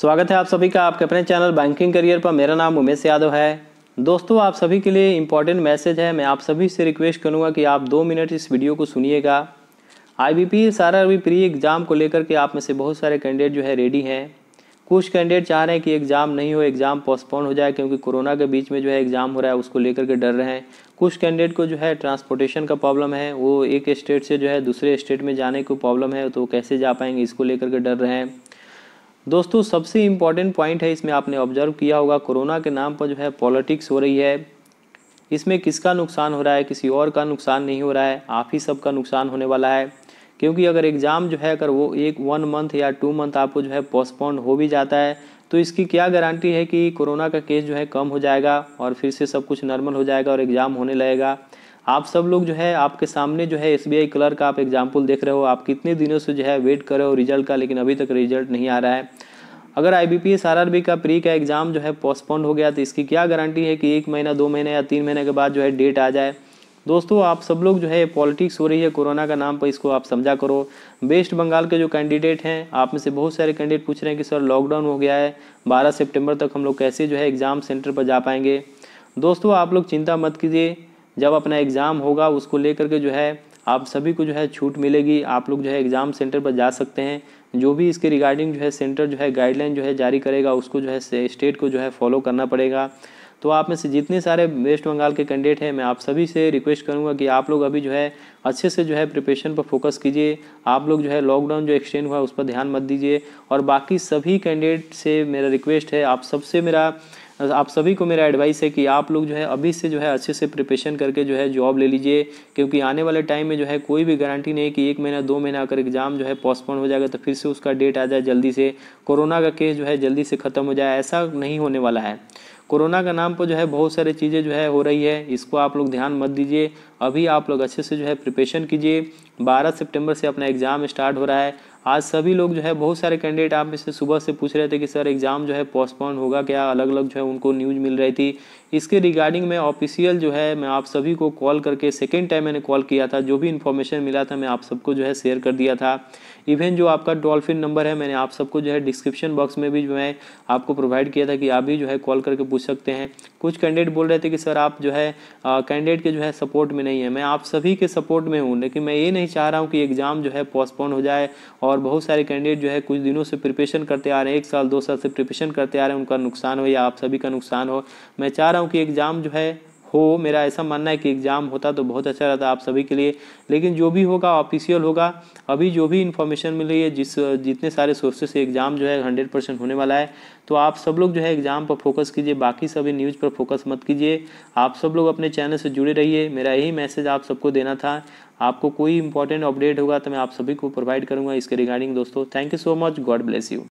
स्वागत है आप सभी का आपके अपने चैनल बैंकिंग करियर पर मेरा नाम उमेश यादव है दोस्तों आप सभी के लिए इम्पॉर्टेंट मैसेज है मैं आप सभी से रिक्वेस्ट करूँगा कि आप दो मिनट इस वीडियो को सुनिएगा आई बी पी सारा अभी प्री एग्ज़ाम को लेकर के आप में से बहुत सारे कैंडिडेट जो है रेडी हैं कुछ कैंडिडेट चाह रहे हैं कि एग्ज़ाम नहीं हो एग्ज़ाम पोस्टपोन हो जाए क्योंकि कोरोना के बीच में जो है एग्ज़ाम हो रहा है उसको लेकर के डर रहे हैं कुछ कैंडिडेट को जो है ट्रांसपोर्टेशन का प्रॉब्लम है वो एक स्टेट से जो है दूसरे स्टेट में जाने को प्रॉब्लम है तो कैसे जा पाएंगे इसको लेकर के डर रहे हैं दोस्तों सबसे इम्पॉर्टेंट पॉइंट है इसमें आपने ऑब्जर्व किया होगा कोरोना के नाम पर जो है पॉलिटिक्स हो रही है इसमें किसका नुकसान हो रहा है किसी और का नुकसान नहीं हो रहा है आप ही सबका नुकसान होने वाला है क्योंकि अगर एग्ज़ाम जो है अगर वो एक वन मंथ या टू मंथ आपको जो है पोस्टपोन हो भी जाता है तो इसकी क्या गारंटी है कि कोरोना का केस जो है कम हो जाएगा और फिर से सब कुछ नॉर्मल हो जाएगा और एग्ज़ाम होने लगेगा आप सब लोग जो है आपके सामने जो है एस क्लर्क आप एग्जाम्पल देख रहे हो आप कितने दिनों से जो है वेट कर रहे हो रिजल्ट का लेकिन अभी तक रिजल्ट नहीं आ रहा है अगर आई बी पी का प्री का एग्ज़ाम जो है पोस्टपोन्ड हो गया तो इसकी क्या गारंटी है कि एक महीना दो महीने या तीन महीने के बाद जो है डेट आ जाए दोस्तों आप सब लोग जो है पॉलिटिक्स हो रही है कोरोना का नाम पर इसको आप समझा करो वेस्ट बंगाल के जो कैंडिडेट हैं आप में से बहुत सारे कैंडिडेट पूछ रहे हैं कि सर लॉकडाउन हो गया है 12 सितंबर तक हम लोग कैसे जो है एग्ज़ाम सेंटर पर जा पाएंगे दोस्तों आप लोग चिंता मत कीजिए जब अपना एग्ज़ाम होगा उसको लेकर के जो है आप सभी को जो है छूट मिलेगी आप लोग जो है एग्ज़ाम सेंटर पर जा सकते हैं जो भी इसके रिगार्डिंग जो है सेंटर जो है गाइडलाइन जो है जारी करेगा उसको जो है स्टेट को जो है फॉलो करना पड़ेगा तो आप में से जितने सारे वेस्ट बंगाल के कैंडिडेट हैं मैं आप सभी से रिक्वेस्ट करूंगा कि आप लोग अभी जो है अच्छे से जो है प्रिपरेशन पर फोकस कीजिए आप लोग जो है लॉकडाउन जो एक्सटेंड हुआ उस पर ध्यान मत दीजिए और बाकी सभी कैंडिडेट से मेरा रिक्वेस्ट है आप सबसे मेरा आप सभी को मेरा एडवाइस है कि आप लोग जो है अभी से जो है अच्छे से प्रिपरेशन करके जो है जॉब ले लीजिए क्योंकि आने वाले टाइम में जो है कोई भी गारंटी नहीं कि एक महीना दो महीना अगर एग्ज़ाम जो है पोस्टपोन हो जाएगा तो फिर से उसका डेट आ जाए जल्दी से कोरोना का केस जो है जल्दी से ख़त्म हो जाए ऐसा नहीं होने वाला है कोरोना का नाम पर जो है बहुत सारी चीज़ें जो है हो रही है इसको आप लोग ध्यान मत दीजिए अभी आप लोग अच्छे से जो है प्रिपेशन कीजिए 12 सितंबर से अपना एग्ज़ाम स्टार्ट हो रहा है आज सभी लोग जो है बहुत सारे कैंडिडेट आप में से सुबह से पूछ रहे थे कि सर एग्ज़ाम जो है पोस्टपोन होगा क्या अलग अलग जो है उनको न्यूज़ मिल रही थी इसके रिगार्डिंग में ऑफिशियल जो है मैं आप सभी को कॉल करके सेकेंड टाइम मैंने कॉल किया था जो भी इन्फॉर्मेशन मिला था मैं आप सबको जो है शेयर कर दिया था इवन जो आपका टोल फ्री नंबर है मैंने आप सबको जो है डिस्क्रिप्शन बॉक्स में भी जो है आपको प्रोवाइड किया था कि आप भी जो है कॉल करके पूछ सकते हैं कुछ कैंडिडेट बोल रहे थे कि सर आप जो है कैंडिडेट के जो है सपोर्ट में नहीं है मैं आप सभी के सपोर्ट में हूँ लेकिन मैं ये नहीं चाह रहा हूँ कि एग्ज़ाम जो है पोस्टपोन हो जाए और और बहुत सारे कैंडिडेट जो है कुछ दिनों से प्रिपरेशन करते आ रहे हैं एक साल दो साल से प्रिपरेशन करते आ रहे हैं उनका नुकसान हो या आप सभी का नुकसान हो मैं चाह रहा हूँ कि एग्ज़ाम जो है हो मेरा ऐसा मानना है कि एग्ज़ाम होता तो बहुत अच्छा रहता आप सभी के लिए लेकिन जो भी होगा ऑफिशियल होगा अभी जो भी इन्फॉर्मेशन मिल रही है जिस जितने सारे सोर्सेस से एग्ज़ाम जो है हंड्रेड परसेंट होने वाला है तो आप सब लोग जो है एग्ज़ाम पर फोकस कीजिए बाकी सभी न्यूज़ पर फोकस मत कीजिए आप सब लोग अपने चैनल से जुड़े रहिए मेरा यही मैसेज आप सबको देना था आपको कोई इंपॉर्टेंट अपडेट होगा तो मैं आप सभी को प्रोवाइड करूँगा इसके रिगार्डिंग दोस्तों thank you so much God bless you